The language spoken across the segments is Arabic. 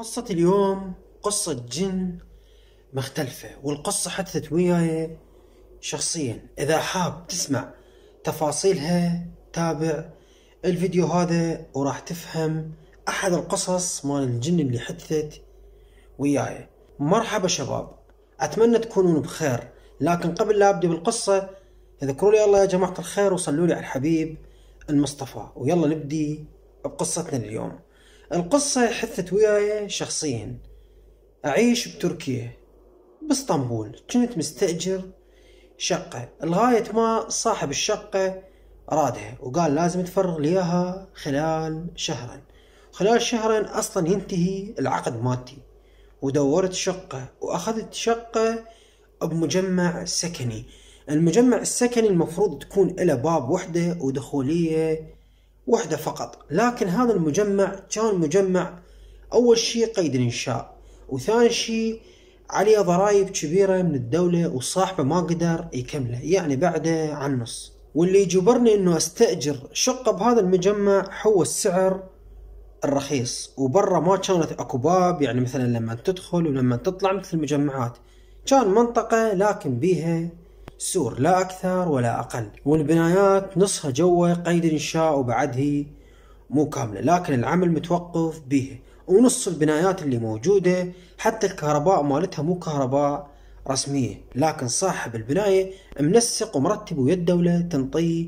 قصة اليوم قصة جن مختلفة والقصة حدثت وياي شخصيا إذا حاب تسمع تفاصيلها تابع الفيديو هذا وراح تفهم أحد القصص مال الجن اللي حدثت وياي مرحبا شباب أتمنى تكونون بخير لكن قبل لا أبدأ بالقصة اذكروا لي الله يا جماعة الخير وصلوا لي على الحبيب المصطفى ويلا نبدي بقصتنا اليوم القصة حثت وياي شخصيا أعيش بتركيا باسطنبول كنت مستأجر شقة لغاية ما صاحب الشقة رادها وقال لازم تفرغ ليها اياها خلال شهرين خلال شهرين اصلا ينتهي العقد مالتي ودورت شقة واخذت شقة بمجمع سكني المجمع السكني المفروض تكون إلى باب وحده ودخولية وحده فقط لكن هذا المجمع كان مجمع أول شيء قيد الإنشاء وثاني شيء عليه ضرائب كبيرة من الدولة وصاحبه ما قدر يكمله يعني بعده عن نص واللي جبرني انه استأجر شقة بهذا المجمع هو السعر الرخيص وبرا ما كانت اكو باب يعني مثلا لما تدخل ولما تطلع مثل المجمعات كان منطقة لكن بيها سور لا أكثر ولا أقل والبنايات نصها جوا قيد إنشاء وبعده مو كاملة لكن العمل متوقف به ونص البنايات اللي موجودة حتى الكهرباء مالتها مو كهرباء رسمية لكن صاحب البناية منسق ومرتب ويد دولة تنطيه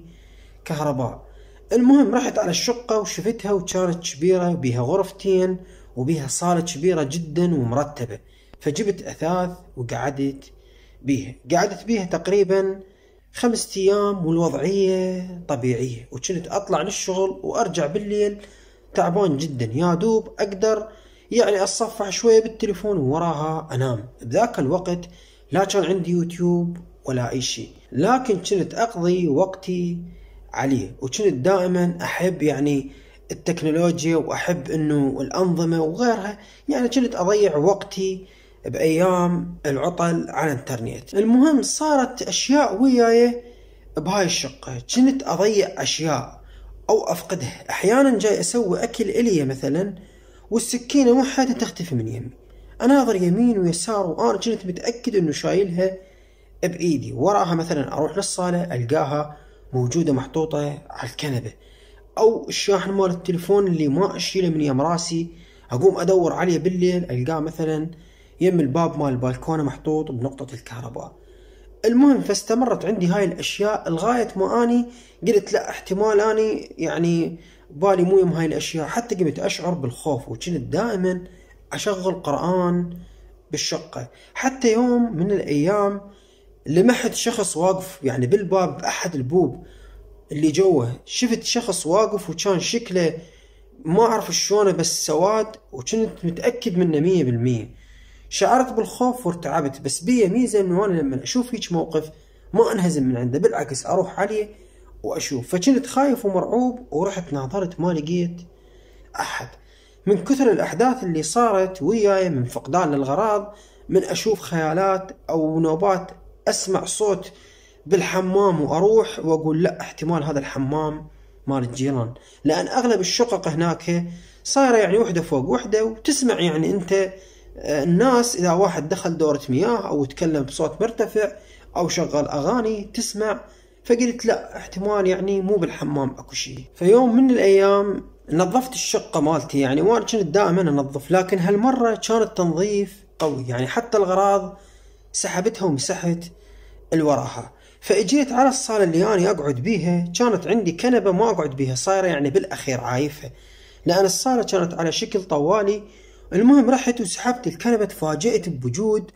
كهرباء المهم رحت على الشقة وشفتها وكانت كبيرة بها غرفتين وبها صالة كبيرة جدا ومرتبة فجبت أثاث وقعدت بيها قعدت بيها تقريبا خمسة أيام والوضعية طبيعية وكنت أطلع للشغل وأرجع بالليل تعبان جدا يا دوب أقدر يعني أتصفح شوية بالتليفون وراها أنام بذاك الوقت لا كان عندي يوتيوب ولا أي شيء لكن كنت أقضي وقتي عليه وكنت دائما أحب يعني التكنولوجيا وأحب أنه الأنظمة وغيرها يعني كنت أضيع وقتي بايام العطل على الانترنت المهم صارت اشياء وياي بهاي الشقة كنت اضيع اشياء او افقدها احيانا جاي اسوي اكل الي مثلا والسكينة مو حتى تختفي من يمي اناظر يمين ويسار وانا كنت متاكد انه شايلها بايدي وراها مثلا اروح للصالة القاها موجودة محطوطة على الكنبة او الشاحن مال التلفون اللي ما اشيله من يم راسي اقوم ادور عليه بالليل القاه مثلا يم الباب مال البالكونة محطوط بنقطة الكهرباء المهم فاستمرت عندي هاي الأشياء لغاية ما أني قلت لا احتمال أني يعني بالي مو يم هاي الأشياء حتى قمت أشعر بالخوف وكنت دائما أشغل قرآن بالشقة حتى يوم من الأيام لمحت شخص واقف يعني بالباب بأحد البوب اللي جوه شفت شخص واقف وكان شكله ما أعرف شلونه بس سواد وكنت متأكد منه مية بالمية شعرت بالخوف وارتعبت بس بي ميزه انه انا لما اشوف هيك موقف ما انهزم من عنده بالعكس اروح عليه واشوف فكنت خايف ومرعوب ورحت ناظرت ما لقيت احد من كثر الاحداث اللي صارت وياي من فقدان للغراض من اشوف خيالات او نوبات اسمع صوت بالحمام واروح واقول لا احتمال هذا الحمام مال الجيران لان اغلب الشقق هناك صايره يعني وحده فوق وحده وتسمع يعني انت الناس إذا واحد دخل دورة مياه أو تكلم بصوت مرتفع أو شغل أغاني تسمع فقلت لا احتمال يعني مو بالحمام اكو شيء فيوم من الايام نظفت الشقه مالتي يعني وانا كنت دائما انظف لكن هالمره كان التنظيف قوي يعني حتى الغراض سحبتها ومسحت الوراها فاجيت على الصاله اللي انا اقعد بيها كانت عندي كنبه ما اقعد بيها صايره يعني بالاخير عايفه لان الصاله كانت على شكل طوالي المهم رحت وسحبت الكنبة تفاجئت بوجود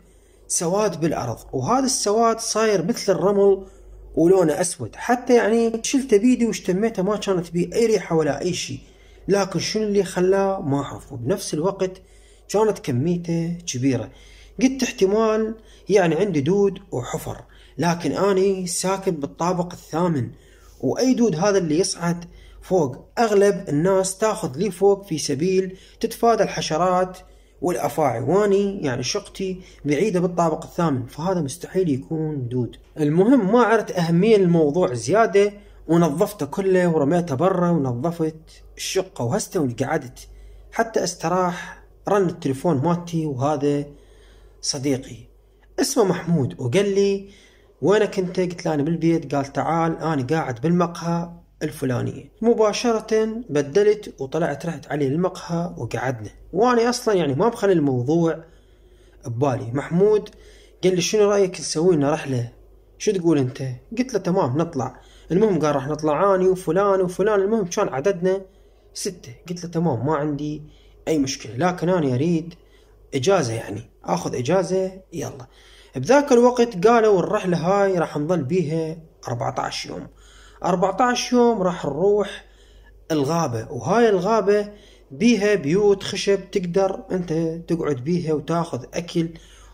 سواد بالأرض وهذا السواد صاير مثل الرمل ولونه أسود حتى يعني شلته بيدي واشتميته ما كانت بيه أي ريحة ولا أي شيء لكن شنو اللي خلاه ما أعرف وبنفس الوقت كانت كميته كبيرة قلت احتمال يعني عندي دود وحفر لكن أني ساكن بالطابق الثامن وأي دود هذا اللي يصعد فوق أغلب الناس تاخذ لي فوق في سبيل تتفادى الحشرات والافاعي واني يعني شقتي بعيده بالطابق الثامن فهذا مستحيل يكون دود المهم ما عرفت اهميه الموضوع زياده ونظفته كله ورميته برا ونظفت الشقه وهسته وقعدت حتى استراح رن التليفون مالتي وهذا صديقي اسمه محمود وقال لي وينك انت قلت له انا بالبيت قال تعال انا قاعد بالمقهى الفلانية مباشرة بدلت وطلعت رحت عليه المقهى وقعدنا وأنا أصلا يعني ما بخلي الموضوع ببالي محمود قال لي شنو رأيك نسوي لنا رحلة شو تقول أنت قلت له تمام نطلع المهم قال راح نطلع أني وفلان وفلان المهم كان عددنا ستة قلت له تمام ما عندي أي مشكلة لكن أنا أريد إجازة يعني آخذ إجازة يلا بذاك الوقت قالوا الرحلة هاي راح نظل بيها 14 يوم 14 يوم راح نروح الغابة وهاي الغابة بيها بيوت خشب تقدر انت تقعد بيها وتاخذ اكل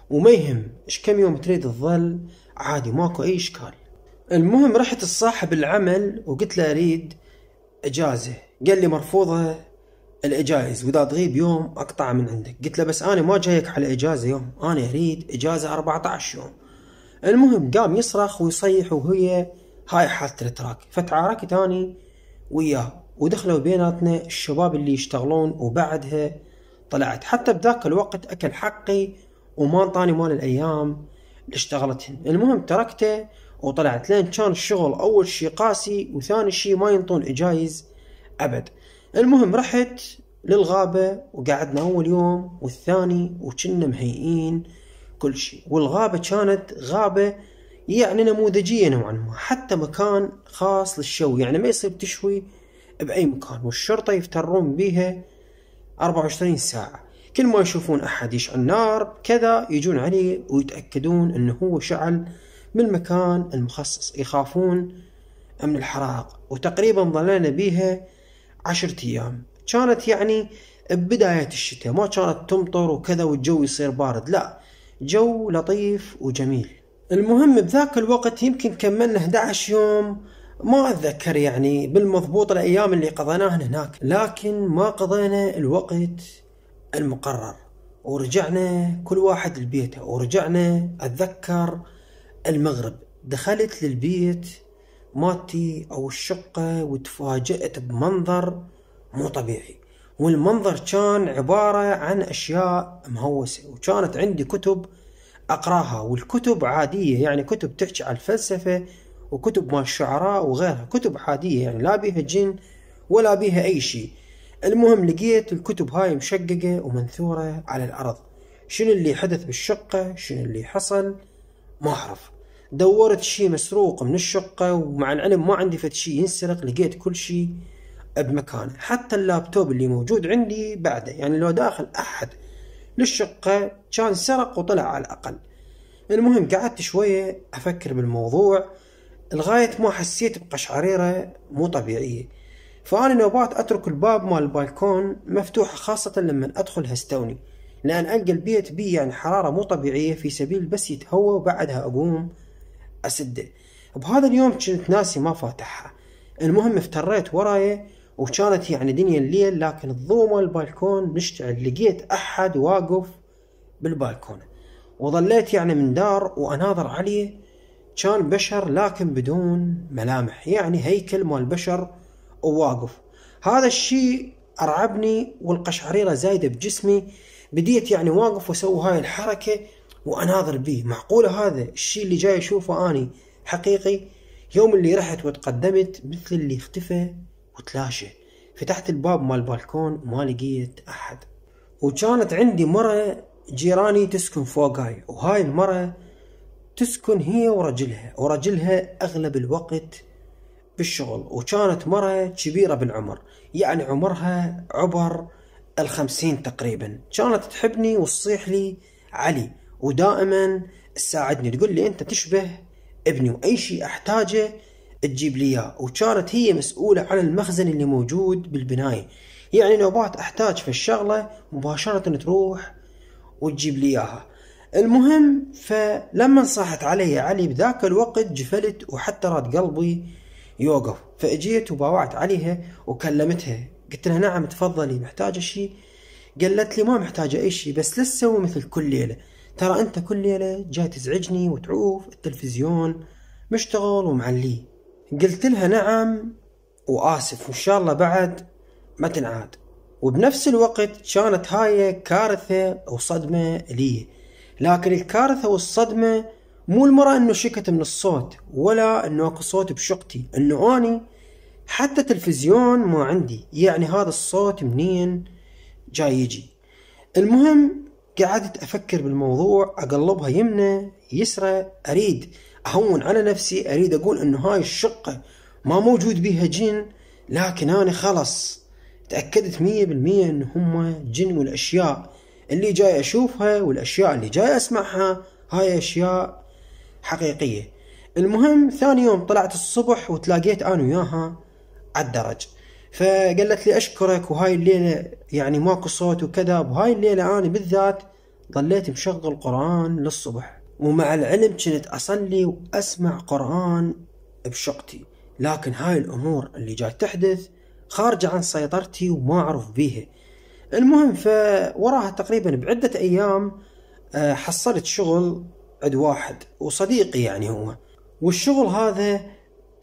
وما يهم ايش كم يوم تريد تظل عادي ماكو اي اشكال المهم رحت لصاحب العمل وقلت له اريد اجازة قال لي مرفوضة الاجايز واذا تغيب يوم اقطع من عندك قلت له بس انا ما جايك على اجازة يوم انا اريد اجازة 14 يوم المهم قام يصرخ ويصيح وهي هاي حالة الاتراك فتعاركت اني وياه ودخلوا بيناتنا الشباب اللي يشتغلون وبعدها طلعت حتى بذاك الوقت اكل حقي وما انطاني مال الايام اللي اشتغلتهن المهم تركته وطلعت لين كان الشغل اول شي قاسي وثاني شي ما ينطون اجايز ابد المهم رحت للغابة وقعدنا أول يوم والثاني وكنا مهيئين كل شي والغابة كانت غابة يعني نموذجية نوعا ما حتى مكان خاص للشوي يعني ما يصير تشوي بأي مكان والشرطة يفترون بيها 24 ساعة كل ما يشوفون أحد يشعل نار كذا يجون عليه ويتأكدون أنه هو شعل من المكان المخصص يخافون من الحرائق وتقريبا ظلينا بيها عشرة أيام كانت يعني ببداية الشتاء ما كانت تمطر وكذا والجو يصير بارد لا جو لطيف وجميل المهم بذاك الوقت يمكن كملنا 11 يوم ما أتذكر يعني بالمضبوط الأيام اللي قضيناها هناك لكن ما قضينا الوقت المقرر ورجعنا كل واحد لبيته ورجعنا أتذكر المغرب دخلت للبيت مالتي أو الشقة وتفاجأت بمنظر مو طبيعي والمنظر كان عبارة عن أشياء مهوسة وكانت عندي كتب اقراها والكتب عاديه يعني كتب تحكي على الفلسفه وكتب مال الشعراء وغيرها كتب عاديه يعني لا بيها جن ولا بيها اي شيء المهم لقيت الكتب هاي مشققه ومنثوره على الارض شنو اللي حدث بالشقه شنو اللي حصل ما اعرف دورت شيء مسروق من الشقة ومع العلم ما عندي فد شيء ينسرق لقيت كل شيء بمكانه حتى اللابتوب اللي موجود عندي بعده يعني لو داخل أحد للشقة كان سرق وطلع على الأقل المهم قعدت شوية أفكر بالموضوع لغاية ما حسيت بقشعريرة مو طبيعية فأنا نوبات أترك الباب مال البالكون مفتوح خاصة لما أدخل هستوني لأن ألقى البيت بيه يعني حرارة مو طبيعية في سبيل بس يتهوى وبعدها أقوم أسده بهذا اليوم كنت ناسي ما فاتحها المهم افتريت ورايا وكانت يعني دنيا الليل لكن الضومة البالكون مشتعل لقيت أحد واقف بالبالكونة وظليت يعني من دار وأناظر عليه كان بشر لكن بدون ملامح يعني هيكل مال بشر وواقف هذا الشيء أرعبني والقشعريرة زايدة بجسمي بديت يعني واقف وسوي هاي الحركة وأناظر بيه معقولة هذا الشيء اللي جاي أشوفه أني حقيقي يوم اللي رحت وتقدمت مثل اللي اختفى وتلاشى فتحت الباب مال البالكون ما لقيت أحد وكانت عندي مرة جيراني تسكن فوقاي وهاي المرة تسكن هي ورجلها ورجلها أغلب الوقت بالشغل وكانت مرة كبيرة بالعمر يعني عمرها عبر الخمسين تقريبا كانت تحبني وتصيح لي علي ودائما تساعدني تقول لي أنت تشبه ابني وأي شيء أحتاجه تجيب لي وكانت هي مسؤولة عن المخزن اللي موجود بالبناية يعني لو احتاج في الشغلة مباشرة تروح وتجيب لي اياها المهم فلما صاحت علي علي بذاك الوقت جفلت وحتى راد قلبي يوقف فاجيت وباوعت عليها وكلمتها قلت لها نعم تفضلي محتاجة شيء قالت لي ما محتاجة اي شيء بس لسه سوي مثل كل ليلة ترى انت كل ليلة جاي تزعجني وتعوف التلفزيون مشتغل ومعليه قلت لها نعم وآسف وإن شاء الله بعد ما تنعاد وبنفس الوقت كانت هاي كارثة وصدمة لي لكن الكارثة والصدمة مو المرة انه شكت من الصوت ولا انه اكو صوت بشقتي انه اني حتى تلفزيون ما عندي يعني هذا الصوت منين جاي يجي المهم قعدت أفكر بالموضوع أقلبها يمنى يسرى أريد أهون على نفسي أريد أقول أنه هاي الشقة ما موجود بيها جن لكن أنا خلص تأكدت مية بالمية أن هم جن والأشياء اللي جاي أشوفها والأشياء اللي جاي أسمعها هاي أشياء حقيقية المهم ثاني يوم طلعت الصبح وتلاقيت أنا وياها على الدرج فقالت لي اشكرك وهاي الليله يعني ما صوت وكذا وهاي الليله انا بالذات ظليت مشغل قران للصبح ومع العلم كنت اصلي واسمع قران بشقتي لكن هاي الامور اللي جاي تحدث خارجه عن سيطرتي وما اعرف بيها المهم فوراها تقريبا بعده ايام آه، حصلت شغل عند واحد وصديقي يعني هو والشغل هذا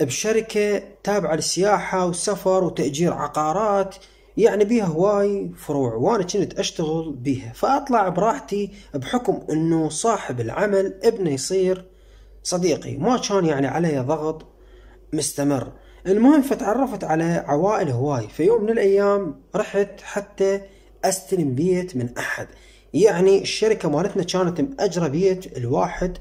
بشركة تابعة للسياحة والسفر وتأجير عقارات يعني بيها هواي فروع وانا كنت اشتغل بيها فاطلع براحتي بحكم انه صاحب العمل ابنه يصير صديقي ما كان يعني علي ضغط مستمر المهم فتعرفت على عوائل هواي في يوم من الايام رحت حتى استلم بيت من احد يعني الشركة مالتنا كانت مأجرة بيت الواحد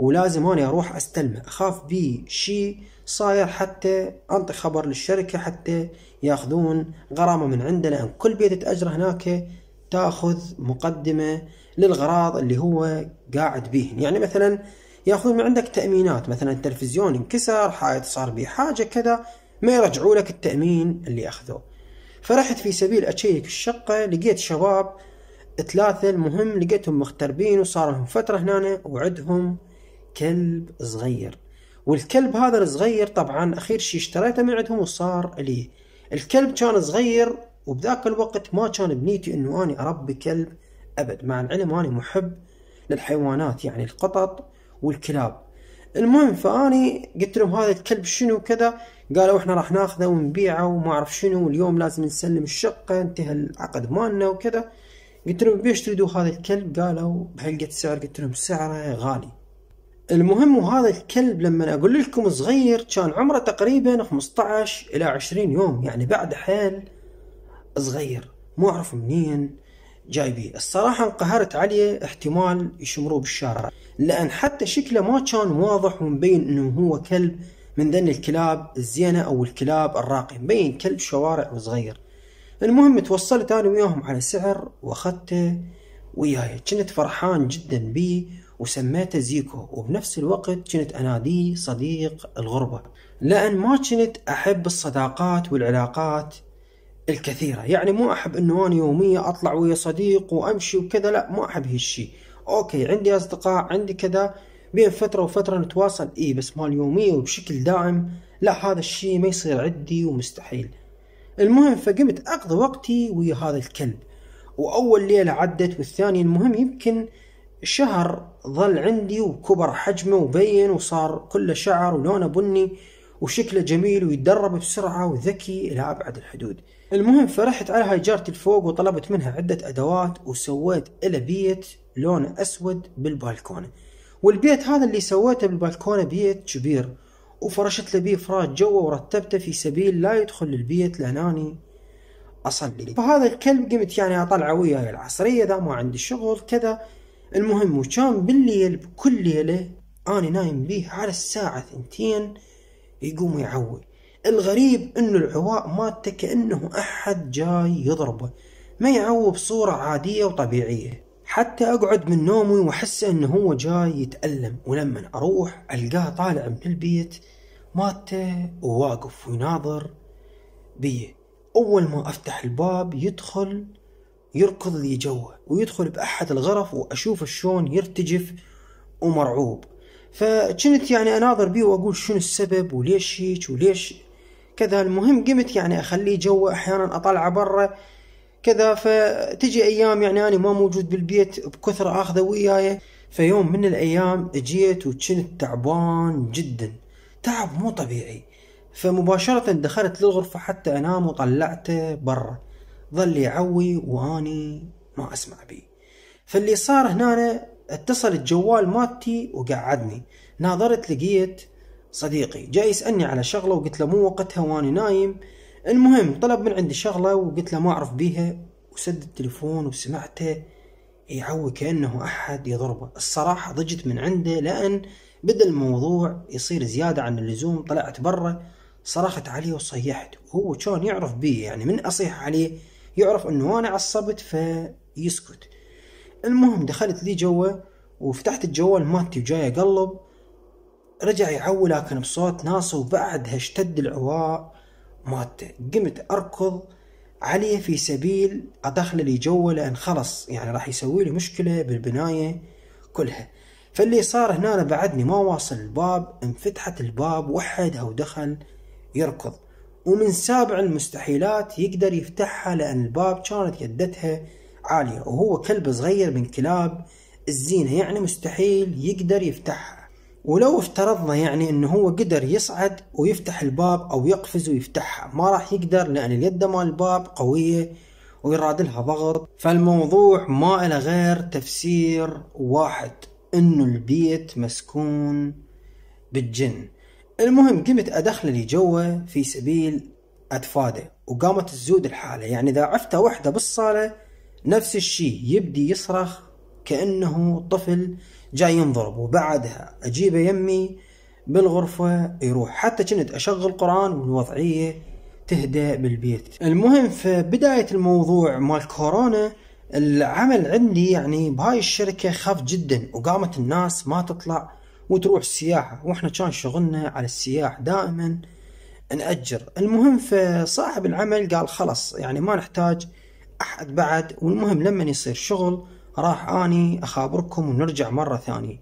ولازم أنا أروح أستلمه أخاف بي شيء صاير حتى أنطي خبر للشركة حتى ياخذون غرامة من عندنا لأن كل بيت تأجره هناك تاخذ مقدمة للغراض اللي هو قاعد به يعني مثلا ياخذون من عندك تأمينات مثلا التلفزيون انكسر حائط صار به حاجة كذا ما يرجعوا لك التأمين اللي أخذوه فرحت في سبيل أشيك الشقة لقيت شباب ثلاثة المهم لقيتهم مغتربين وصار لهم فترة هنا وعدهم كلب صغير والكلب هذا الصغير طبعا اخير شيء اشتريته من عندهم وصار لي الكلب كان صغير وبذاك الوقت ما كان بنيتي انه اني اربي كلب ابد مع العلم اني محب للحيوانات يعني القطط والكلاب المهم فاني قلت لهم هذا الكلب شنو كذا قالوا احنا راح ناخذه ونبيعه وما اعرف شنو واليوم لازم نسلم الشقه انتهى العقد مالنا وكذا قلت لهم بيش تريدوا هذا الكلب قالوا بهلقة سعر قلت لهم سعره غالي المهم وهذا الكلب لما اقول لكم صغير كان عمره تقريبا 15 الى 20 يوم يعني بعد حيل صغير مو اعرف منين جايبيه الصراحة انقهرت عليه احتمال يشمروه بالشارع لان حتى شكله ما كان واضح ومبين انه هو كلب من ذن الكلاب الزينة او الكلاب الراقية مبين كلب شوارع وصغير المهم توصلت انا وياهم على سعر واخذته وياي كنت فرحان جدا بيه وسميته زيكو وبنفس الوقت كنت أناديه صديق الغربة لأن ما كنت أحب الصداقات والعلاقات الكثيرة يعني مو أحب أنه أنا يومية أطلع ويا صديق وأمشي وكذا لا ما أحب هالشي أوكي عندي أصدقاء عندي كذا بين فترة وفترة نتواصل إيه بس مال يومية وبشكل دائم لا هذا الشي ما يصير عندي ومستحيل المهم فقمت أقضي وقتي ويا هذا الكلب وأول ليلة عدت والثانية المهم يمكن شهر ظل عندي وكبر حجمه وبين وصار كله شعر ولونه بني وشكله جميل ويتدرب بسرعة وذكي إلى أبعد الحدود المهم فرحت على هاي جارتي الفوق وطلبت منها عدة أدوات وسويت إلى بيت لونه أسود بالبالكونة والبيت هذا اللي سويته بالبالكونة بيت كبير وفرشت له بيه فراش جوا ورتبته في سبيل لا يدخل البيت لأناني أصلي فهذا الكلب قمت يعني أطلعه وياي العصرية ذا ما عندي شغل كذا المهم وكان بالليل بكل ليلة أنا نايم بيه على الساعة ثنتين يقوم يعوي الغريب انه العواء مات كأنه أحد جاي يضربه ما يعوي بصورة عادية وطبيعية حتى أقعد من نومي وأحسه إنه هو جاي يتألم ولما أروح ألقاه طالع من البيت مات وواقف ويناظر بيه أول ما أفتح الباب يدخل يركض لي جوه ويدخل بأحد الغرف وأشوف شلون يرتجف ومرعوب فكنت يعني أناظر بيه وأقول شنو السبب وليش هيك وليش كذا المهم قمت يعني أخليه جوا أحيانا أطلعه برا كذا فتجي أيام يعني أنا ما موجود بالبيت بكثرة أخذه وياي فيوم من الأيام جيت وكنت تعبان جدا تعب مو طبيعي فمباشرة دخلت للغرفة حتى أنام وطلعته برا ظل يعوي واني ما اسمع بيه فاللي صار هنا اتصل الجوال مالتي وقعدني ناظرت لقيت صديقي جاي يسألني على شغلة وقلت له مو وقتها واني نايم المهم طلب من عندي شغلة وقلت له ما أعرف بيها وسد التليفون وسمعته يعوي كأنه أحد يضربه الصراحة ضجت من عنده لأن بدأ الموضوع يصير زيادة عن اللزوم طلعت برا صرخت عليه وصيحت وهو كان يعرف بي يعني من أصيح عليه يعرف انه انا عصبت فيسكت المهم دخلت لي جوا وفتحت الجوال مالتي وجاي اقلب رجع يعول لكن بصوت ناصي وبعدها اشتد العواء مالته قمت اركض عليه في سبيل ادخله لي جوا لان خلص يعني راح يسوي لي مشكله بالبنايه كلها فاللي صار هنا بعدني ما واصل الباب انفتحت الباب وحدها ودخل يركض ومن سابع المستحيلات يقدر يفتحها لأن الباب كانت يدتها عالية وهو كلب صغير من كلاب الزينة يعني مستحيل يقدر يفتحها ولو افترضنا يعني انه هو قدر يصعد ويفتح الباب او يقفز ويفتحها ما راح يقدر لان اليد مال الباب قوية ويراد لها ضغط فالموضوع ما له غير تفسير واحد انه البيت مسكون بالجن المهم قمت اللي جوا في سبيل أتفادى وقامت تزود الحالة يعني إذا عفته وحدة بالصالة نفس الشيء يبدي يصرخ كأنه طفل جاي ينضرب وبعدها أجيبه يمي بالغرفة يروح حتى كنت أشغل قرآن والوضعية تهدأ بالبيت المهم في بداية الموضوع مال كورونا العمل عندي يعني بهاي الشركة خف جدا وقامت الناس ما تطلع وتروح السياحة واحنا كان شغلنا على السياح دائما نأجر المهم فصاحب العمل قال خلص يعني ما نحتاج أحد بعد والمهم لما يصير شغل راح أني أخابركم ونرجع مرة ثانية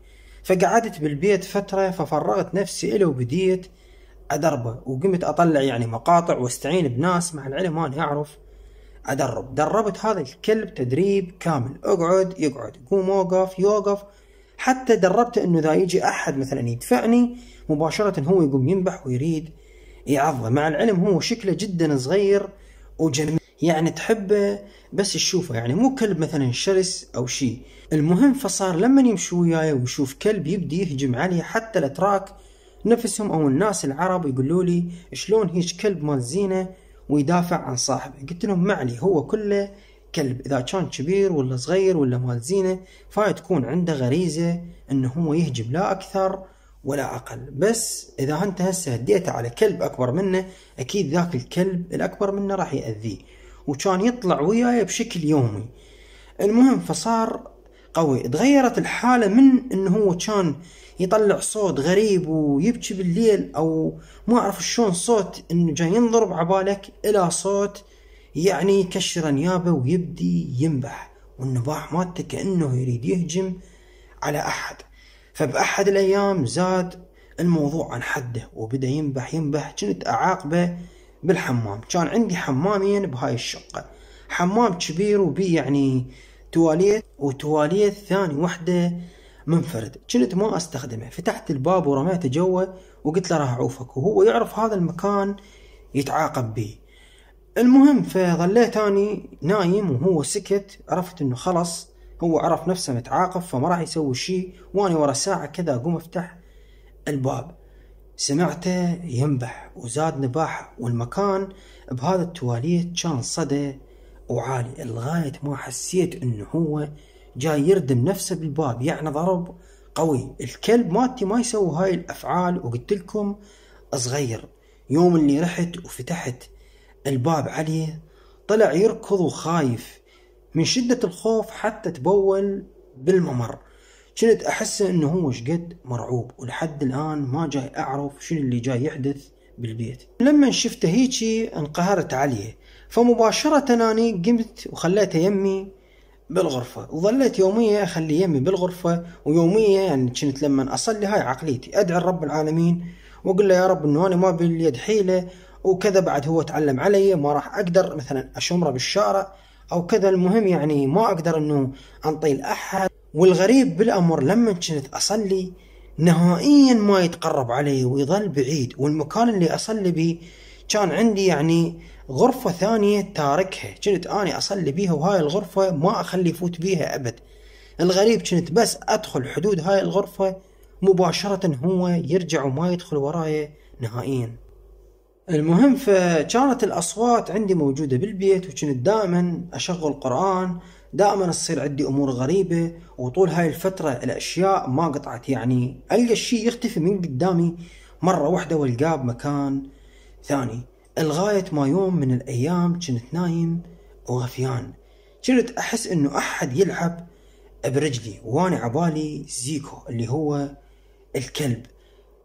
فقعدت بالبيت فترة ففرغت نفسي إلي وبديت أدربه وقمت أطلع يعني مقاطع واستعين بناس مع العلم أنا أعرف أدرب دربت هذا الكلب تدريب كامل أقعد يقعد قوم أوقف يوقف حتى دربته انه اذا يجي احد مثلا يدفعني مباشره هو يقوم ينبح ويريد يعظه مع العلم هو شكله جدا صغير وجميل يعني تحبه بس تشوفه يعني مو كلب مثلا شرس او شيء المهم فصار لما يمشي وياي ويشوف كلب يبدي يهجم عليه حتى الاتراك نفسهم او الناس العرب يقولوا لي شلون هيج كلب مال زينه ويدافع عن صاحبه قلت لهم معلي هو كله كلب اذا كان كبير ولا صغير ولا مال زينه فهي تكون عنده غريزه انه هو يهجم لا اكثر ولا اقل بس اذا انت هسه هديته على كلب اكبر منه اكيد ذاك الكلب الاكبر منه راح ياذيه وكان يطلع وياي بشكل يومي المهم فصار قوي تغيرت الحالة من انه هو كان يطلع صوت غريب ويبكي بالليل او ما اعرف شلون صوت انه جاي ينضرب عبالك الى صوت يعني يكشر نيابه ويبدي ينبح والنباح مالته كأنه يريد يهجم على أحد فبأحد الأيام زاد الموضوع عن حده وبدأ ينبح ينبح كنت أعاقبه بالحمام كان عندي حمامين بهاي الشقة حمام كبير وبي يعني تواليت وتواليت ثاني وحده منفرد كنت ما استخدمه فتحت الباب ورميته جوا وقلت له راح اعوفك وهو يعرف هذا المكان يتعاقب به المهم فظليت اني نايم وهو سكت عرفت انه خلص هو عرف نفسه متعاقب فما راح يسوي شيء واني ورا ساعة كذا اقوم افتح الباب سمعته ينبح وزاد نباحه والمكان بهذا التواليت كان صدى وعالي لغاية ما حسيت انه هو جاي يردم نفسه بالباب يعني ضرب قوي الكلب مالتي ما يسوي هاي الافعال وقلت لكم صغير يوم اللي رحت وفتحت الباب عليه طلع يركض وخايف من شدة الخوف حتى تبول بالممر كنت أحسه أنه هو شقد مرعوب ولحد الآن ما جاي أعرف شنو اللي جاي يحدث بالبيت لما شفته هيجي انقهرت عليه فمباشرة أنا قمت وخليته يمي بالغرفة وظليت يومية أخلي يمي بالغرفة ويومية يعني كنت لما أصلي هاي عقليتي أدعي رب العالمين وأقول له يا رب أنه أنا ما باليد حيلة وكذا بعد هو تعلم علي ما راح اقدر مثلا اشمره بالشارع او كذا المهم يعني ما اقدر انه انطيل احد والغريب بالامر لما كنت اصلي نهائيا ما يتقرب علي ويظل بعيد والمكان اللي اصلي به كان عندي يعني غرفة ثانية تاركها كنت أنا أصلي بيها وهاي الغرفة ما أخلي يفوت بيها أبد الغريب كنت بس أدخل حدود هاي الغرفة مباشرة هو يرجع وما يدخل وراي نهائيا المهم فكانت الاصوات عندي موجوده بالبيت وكنت دائما اشغل قران دائما تصير عندي امور غريبه وطول هاي الفتره الاشياء ما قطعت يعني القى الشيء يختفي من قدامي مره واحده والقاه بمكان ثاني لغايه ما يوم من الايام كنت نايم وغفيان كنت احس انه احد يلعب برجلي وانا عبالي زيكو اللي هو الكلب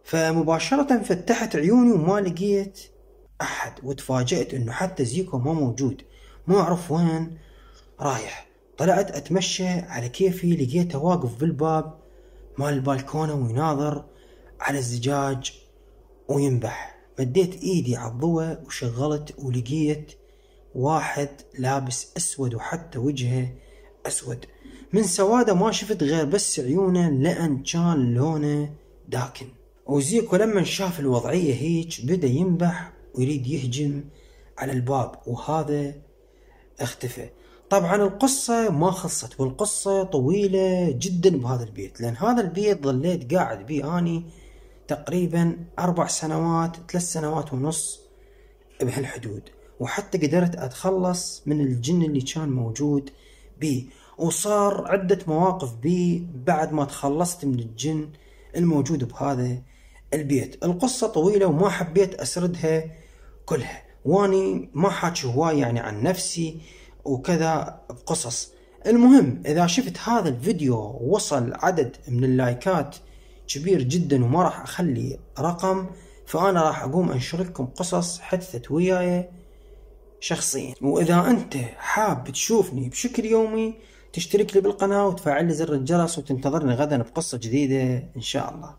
فمباشرة فتحت عيوني وما لقيت أحد وتفاجأت إنه حتى زيكو ما موجود ما أعرف وين رايح طلعت أتمشى على كيفي لقيته واقف بالباب مال البالكونة ويناظر على الزجاج وينبح مديت إيدي على الضوء وشغلت ولقيت واحد لابس أسود وحتى وجهه أسود من سواده ما شفت غير بس عيونه لأن كان لونه داكن وزيكو لما شاف الوضعية هيج بدأ ينبح ويريد يهجم على الباب وهذا اختفى طبعا القصة ما خصت والقصة طويلة جدا بهذا البيت لأن هذا البيت ظليت قاعد بيه أني تقريبا أربع سنوات ثلاث سنوات ونص بهالحدود وحتى قدرت أتخلص من الجن اللي كان موجود بي وصار عدة مواقف بي بعد ما تخلصت من الجن الموجود بهذا البيت القصة طويلة وما حبيت أسردها كلها واني ما حاكي هواي يعني عن نفسي وكذا بقصص المهم اذا شفت هذا الفيديو وصل عدد من اللايكات كبير جدا وما راح اخلي رقم فانا راح اقوم انشر لكم قصص حدثت وياي شخصيا واذا انت حاب تشوفني بشكل يومي تشترك لي بالقناة وتفعل لي زر الجرس وتنتظرني غدا بقصة جديدة ان شاء الله